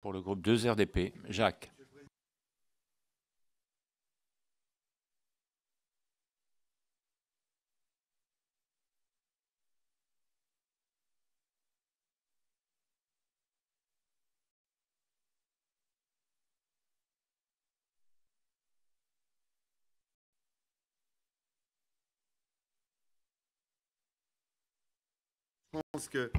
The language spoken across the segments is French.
Pour le groupe 2RDP, Jacques. Je pense que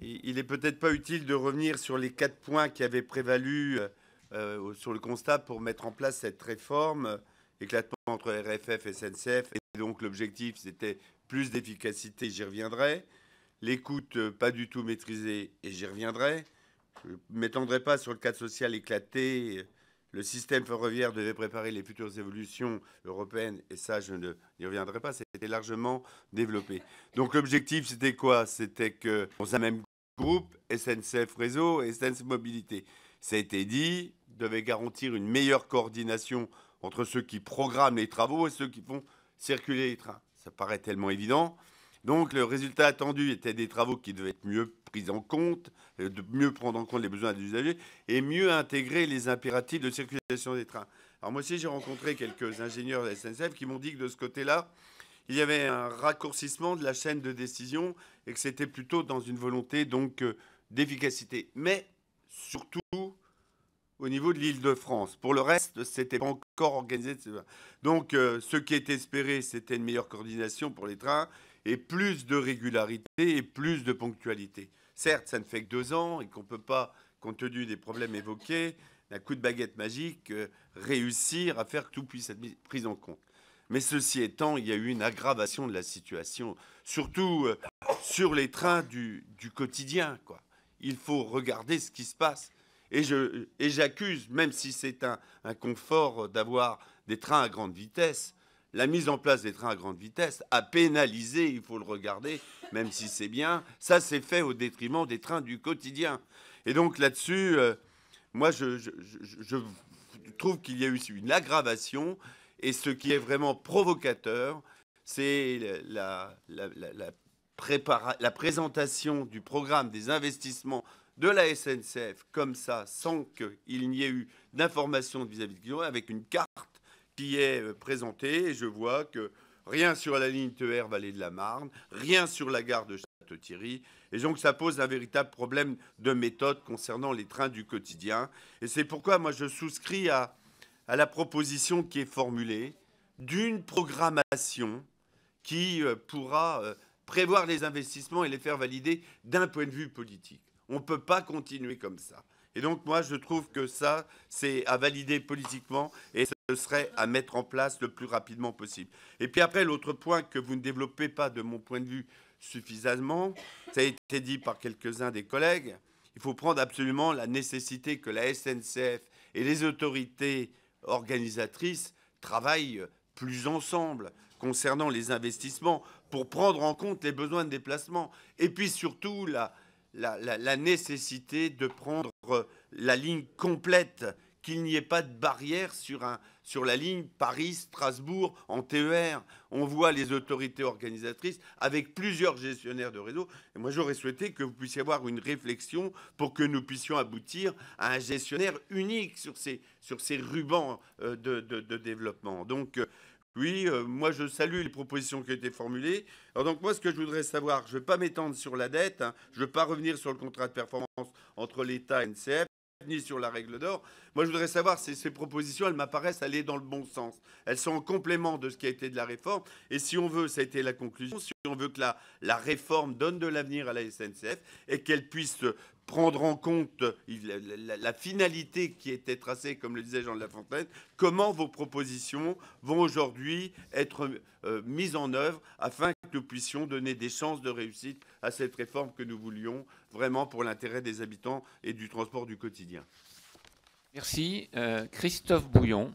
il n'est peut-être pas utile de revenir sur les quatre points qui avaient prévalu euh, euh, sur le constat pour mettre en place cette réforme. Euh, éclatement entre RFF et SNCF. Et donc l'objectif, c'était plus d'efficacité, j'y reviendrai. L'écoute pas du tout maîtrisée, et j'y reviendrai. Je ne m'étendrai pas sur le cadre social éclaté le système ferroviaire devait préparer les futures évolutions européennes, et ça, je n'y reviendrai pas, c'était largement développé. Donc l'objectif, c'était quoi C'était que dans un même groupe, SNCF Réseau et SNCF Mobilité, ça a été dit, devait garantir une meilleure coordination entre ceux qui programment les travaux et ceux qui font circuler les trains. Ça paraît tellement évident. Donc le résultat attendu était des travaux qui devaient être mieux pris en compte, euh, de mieux prendre en compte les besoins des usagers et mieux intégrer les impératifs de circulation des trains. Alors moi aussi j'ai rencontré quelques ingénieurs de la SNCF qui m'ont dit que de ce côté-là, il y avait un raccourcissement de la chaîne de décision et que c'était plutôt dans une volonté donc euh, d'efficacité. Mais surtout au niveau de l'Île-de-France. Pour le reste, c'était pas encore organisé. Donc, euh, ce qui était espéré, c'était une meilleure coordination pour les trains et plus de régularité et plus de ponctualité. Certes, ça ne fait que deux ans et qu'on ne peut pas, compte tenu des problèmes évoqués, d'un coup de baguette magique, euh, réussir à faire que tout puisse être pris en compte. Mais ceci étant, il y a eu une aggravation de la situation, surtout euh, sur les trains du, quotidien. Quoi. Il faut regarder ce qui se passe. Et j'accuse, même si c'est un confort euh, d'avoir des trains à grande vitesse, la mise en place des trains à grande vitesse a pénalisé, il faut le regarder, même si c'est bien, ça s'est fait au détriment des trains du quotidien. Et donc là-dessus, euh, moi, je, trouve qu'il y a eu une aggravation, et ce qui est vraiment provocateur, c'est la, la, présentation du programme des investissements de la SNCF comme ça, sans qu'il n'y ait eu d'informations vis-à-vis de avec une carte qui est euh, présenté et je vois que rien sur la ligne TER Vallée de la Marne, rien sur la gare de Château-Thierry. Et donc ça pose un véritable problème de méthode concernant les trains du quotidien. Et c'est pourquoi moi je souscris à, à la proposition qui est formulée d'une programmation qui euh, pourra euh, prévoir les investissements et les faire valider d'un point de vue politique. On ne peut pas continuer comme ça. Et donc moi je trouve que ça, c'est à valider politiquement. Et ce serait à mettre en place le plus rapidement possible. Et puis après, l'autre point que vous ne développez pas, de mon point de vue, suffisamment, ça a été dit par quelques-uns des collègues, il faut prendre absolument la nécessité que la SNCF et les autorités organisatrices travaillent plus ensemble concernant les investissements pour prendre en compte les besoins de déplacement. Et puis surtout, la, la, la nécessité de prendre la ligne complète, qu'il n'y ait pas de barrière sur un, sur la ligne Paris-Strasbourg en TER. On voit les autorités organisatrices avec plusieurs gestionnaires de réseau. Et moi, j'aurais souhaité que vous puissiez avoir une réflexion pour que nous puissions aboutir à un gestionnaire unique sur ces, sur ces rubans euh, de, développement. Donc, euh, oui, euh, moi je salue les propositions qui ont été formulées. Alors donc moi ce que je voudrais savoir, je ne vais pas m'étendre sur la dette, hein. je ne vais pas revenir sur le contrat de performance entre l'État et NCF, sur la règle d'or. Moi, je voudrais savoir si ces propositions, elles m'apparaissent aller dans le bon sens. Elles sont en complément de ce qui a été de la réforme. Et si on veut, ça a été la conclusion, si on veut que la, la réforme donne de l'avenir à la SNCF et qu'elle puisse prendre en compte la, finalité qui était tracée, comme le disait Jean de La Fontaine, comment vos propositions vont aujourd'hui être euh, mises en œuvre afin que nous puissions donner des chances de réussite à cette réforme que nous voulions vraiment pour l'intérêt des habitants et du transport du quotidien. Merci. Euh, Christophe Bouillon.